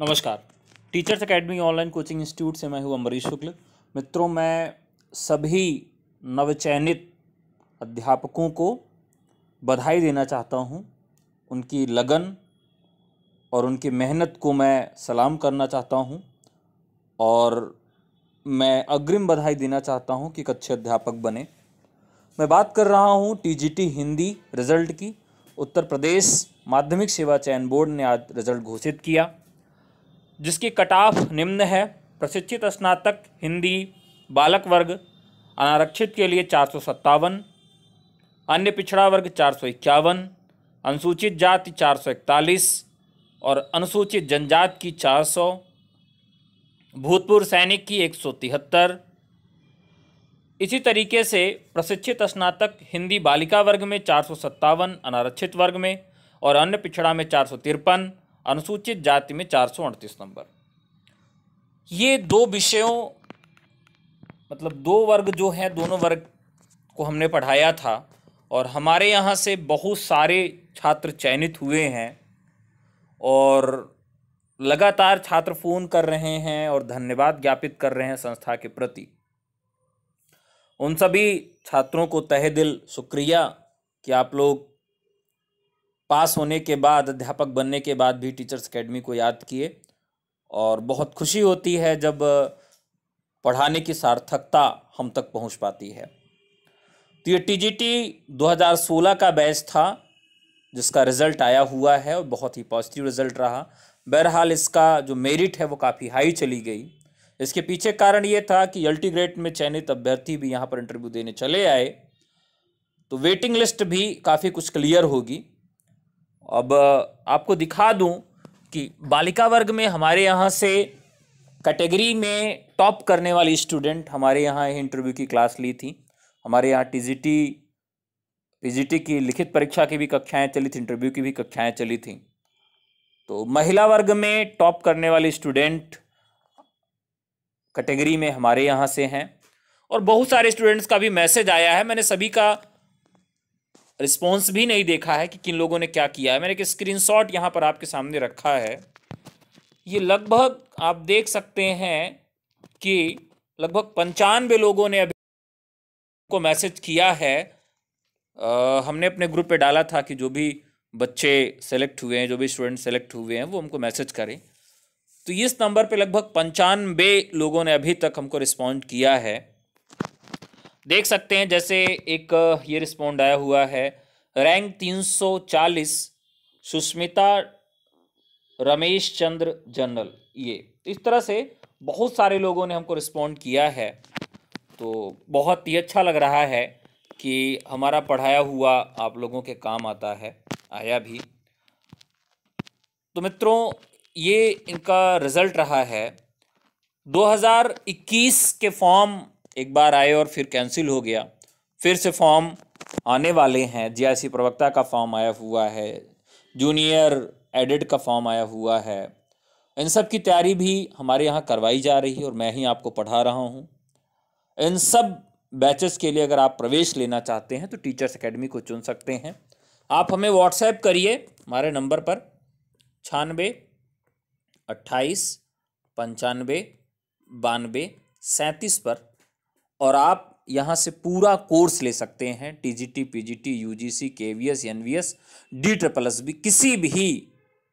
नमस्कार teachers academy online coaching institute से मैं हूं अम्बरीश शुक्ल मित्रों मैं सभी नवचयनित अध्यापकों को बधाई देना चाहता हूं उनकी लगन और उनकी मेहनत को मैं सलाम करना चाहता हूं और मैं अग्रिम बधाई देना चाहता हूं कि एक अच्छे अध्यापक बने मैं बात कर रहा हूं टीजीटी हिंदी रिजल्ट की उत्तर प्रदेश माध्यमिक सेवा चयन बोर्ड ने आज रिजल्ट घोषित किया जिसकी कटाफ निम्न है प्रशिक्षित स्नातक हिंदी बालक वर्ग अनारक्षित के लिए चार सौ सत्तावन अन्य पिछड़ा वर्ग चार सौ इक्यावन अनुसूचित जाति चार सौ इकतालीस और अनुसूचित जनजाति की चार सौ भूतपूर्व सैनिक की एक सौ तिहत्तर इसी तरीके से प्रशिक्षित स्नातक हिंदी बालिका वर्ग में चार सौ सत्तावन अनारक्षित वर्ग में और अन्य पिछड़ा में चार सौ तिरपन अनुसूचित जाति में चार नंबर ये दो विषयों मतलब दो वर्ग जो है दोनों वर्ग को हमने पढ़ाया था और हमारे यहाँ से बहुत सारे छात्र चयनित हुए हैं और लगातार छात्र फ़ोन कर रहे हैं और धन्यवाद ज्ञापित कर रहे हैं संस्था के प्रति उन सभी छात्रों को तहे दिल शुक्रिया कि आप लोग पास होने के बाद अध्यापक बनने के बाद भी टीचर्स अकेडमी को याद किए और बहुत खुशी होती है जब पढ़ाने की सार्थकता हम तक पहुंच पाती है तो ये टी 2016 का बैच था जिसका रिज़ल्ट आया हुआ है और बहुत ही पॉजिटिव रिज़ल्ट रहा बहरहाल इसका जो मेरिट है वो काफ़ी हाई चली गई इसके पीछे कारण ये था कि अल्टी ग्रेड में चयनित अभ्यर्थी भी यहाँ पर इंटरव्यू देने चले आए तो वेटिंग लिस्ट भी काफ़ी कुछ क्लियर होगी अब आपको दिखा दूं कि बालिका वर्ग में हमारे यहाँ से कैटेगरी में टॉप करने वाली स्टूडेंट हमारे यहाँ इंटरव्यू की क्लास ली थी हमारे यहाँ टीजीटी पीजीटी की लिखित परीक्षा की भी कक्षाएं चली थी इंटरव्यू की भी कक्षाएं चली थी तो महिला वर्ग में टॉप करने वाली स्टूडेंट कैटेगरी में हमारे यहाँ से हैं और बहुत सारे स्टूडेंट्स का भी मैसेज आया है मैंने सभी का रिस्पॉन्स भी नहीं देखा है कि किन लोगों ने क्या किया है मैंने एक स्क्रीनशॉट यहाँ पर आपके सामने रखा है ये लगभग आप देख सकते हैं कि लगभग पंचानवे लोगों ने अभी को मैसेज किया है आ, हमने अपने ग्रुप पे डाला था कि जो भी बच्चे सेलेक्ट हुए हैं जो भी स्टूडेंट सेलेक्ट हुए हैं वो हमको मैसेज करें तो इस नंबर पे लगभग पंचानवे लोगों ने अभी तक हमको रिस्पॉन्ड किया है देख सकते हैं जैसे एक ये रिस्पॉन्ड आया हुआ है रैंक 340 सुष्मिता रमेश चंद्र जनरल ये तो इस तरह से बहुत सारे लोगों ने हमको रिस्पॉन्ड किया है तो बहुत ही अच्छा लग रहा है कि हमारा पढ़ाया हुआ आप लोगों के काम आता है आया भी तो मित्रों ये इनका रिज़ल्ट रहा है 2021 के फॉर्म एक बार आए और फिर कैंसिल हो गया फिर से फॉर्म आने वाले हैं जी प्रवक्ता का फॉर्म आया हुआ है जूनियर एडिट का फॉर्म आया हुआ है इन सब की तैयारी भी हमारे यहाँ करवाई जा रही है और मैं ही आपको पढ़ा रहा हूँ इन सब बैचेस के लिए अगर आप प्रवेश लेना चाहते हैं तो टीचर्स एकेडमी को चुन सकते हैं आप हमें व्हाट्सएप करिए हमारे नंबर पर छानबे अट्ठाईस पंचानबे बानवे सैंतीस पर और आप यहाँ से पूरा कोर्स ले सकते हैं TGT PGT UGC KVS NVS D triple S B किसी भी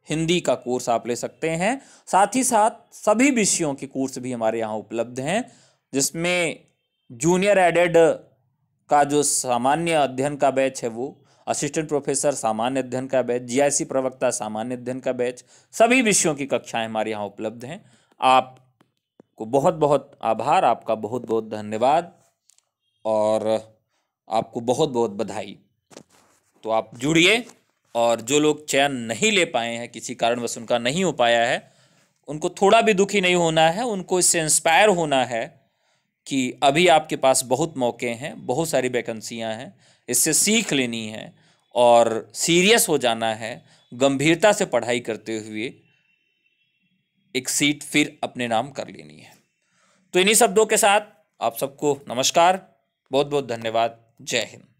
हिंदी का कोर्स आप ले सकते हैं साथ ही साथ सभी विषयों के कोर्स भी हमारे यहाँ उपलब्ध हैं जिसमें जूनियर एडेड का जो सामान्य अध्ययन का बैच है वो असिस्टेंट प्रोफेसर सामान्य अध्ययन का बैच जीआईसी प्रवक्ता सामान्य अध्ययन का बैच सभी विषयों की कक्षाएं हमारे यहाँ उपलब्ध हैं आप को बहुत बहुत आभार आपका बहुत बहुत धन्यवाद और आपको बहुत बहुत बधाई तो आप जुड़िए और जो लोग चयन नहीं ले पाए हैं किसी कारणवश उनका नहीं हो पाया है उनको थोड़ा भी दुखी नहीं होना है उनको इससे इंस्पायर होना है कि अभी आपके पास बहुत मौके हैं बहुत सारी वैकेंसियाँ हैं इससे सीख लेनी है और सीरियस हो जाना है गंभीरता से पढ़ाई करते हुए एक सीट फिर अपने नाम कर लेनी है तो इन्हीं शब्दों के साथ आप सबको नमस्कार बहुत बहुत धन्यवाद जय हिंद